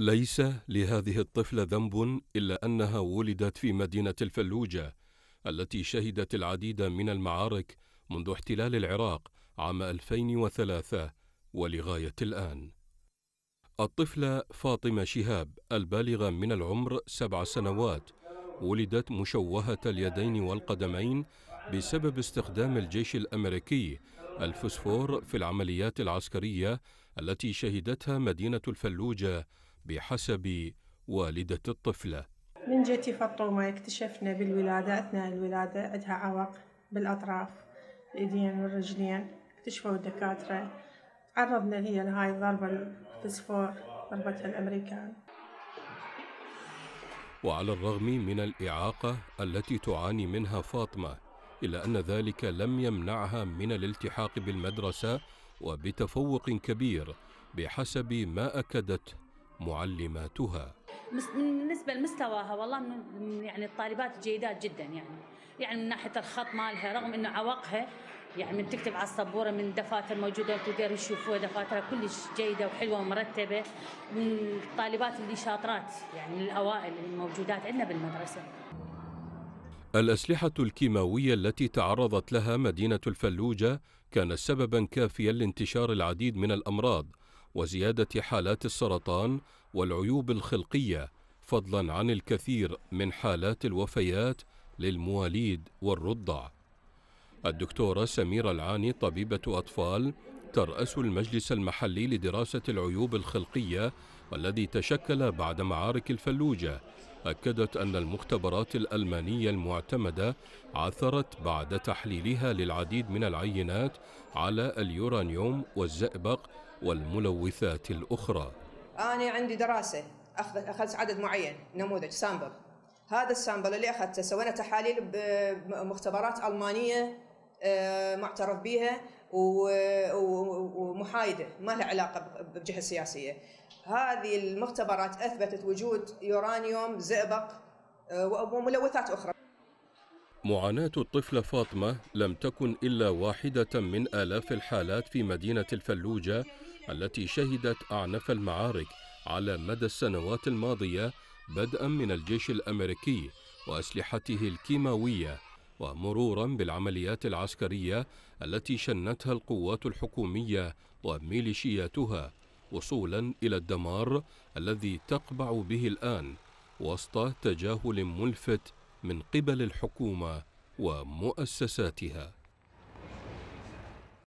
ليس لهذه الطفلة ذنب إلا أنها ولدت في مدينة الفلوجة التي شهدت العديد من المعارك منذ احتلال العراق عام 2003 ولغاية الآن. الطفلة فاطمة شهاب البالغة من العمر سبع سنوات ولدت مشوهة اليدين والقدمين بسبب استخدام الجيش الأمريكي الفسفور في العمليات العسكرية التي شهدتها مدينة الفلوجة بحسب والدة الطفلة من جتي فطومة اكتشفنا بالولادة أثناء الولادة عندها عوق بالأطراف الإيدين والرجلين اكتشفوا الدكاترة تعرضنا هي لهاي الضربة الفسفور ضربتها الأمريكان وعلى الرغم من الإعاقة التي تعاني منها فاطمة إلا أن ذلك لم يمنعها من الالتحاق بالمدرسة وبتفوق كبير بحسب ما أكدته معلماتها بالنسبة لمستواها والله من يعني الطالبات جيدات جدا يعني يعني من ناحية الخط مالها رغم أنه عواقها يعني من تكتب على السبوره من دفاتر موجوده تقدر يشوفوها دفاترها كلش جيده وحلوه ومرتبه من الطالبات اللي شاطرات يعني من الاوائل الموجودات عندنا بالمدرسه. الاسلحه الكيماويه التي تعرضت لها مدينه الفلوجه كان سببا كافيا لانتشار العديد من الأمراض وزيادة حالات السرطان والعيوب الخلقية فضلا عن الكثير من حالات الوفيات للمواليد والرضع الدكتورة سميرة العاني طبيبة أطفال ترأس المجلس المحلي لدراسة العيوب الخلقية والذي تشكل بعد معارك الفلوجة أكدت أن المختبرات الألمانية المعتمدة عثرت بعد تحليلها للعديد من العينات على اليورانيوم والزئبق والملوثات الأخرى أنا عندي دراسة أخذت عدد معين نموذج سامبل هذا السامبل اللي أخذته سوينا تحاليل بمختبرات ألمانية آه، معترف بها محايده ما لها علاقه بجهه سياسيه هذه المختبرات اثبتت وجود يورانيوم زئبق آه، وملوثات اخرى معاناة الطفلة فاطمة لم تكن إلا واحدة من آلاف الحالات في مدينة الفلوجة التي شهدت أعنف المعارك على مدى السنوات الماضية بدءا من الجيش الأمريكي وأسلحته الكيماوية ومرورا بالعمليات العسكرية التي شنتها القوات الحكومية وميليشياتها وصولا إلى الدمار الذي تقبع به الآن وسط تجاهل ملفت من قبل الحكومة ومؤسساتها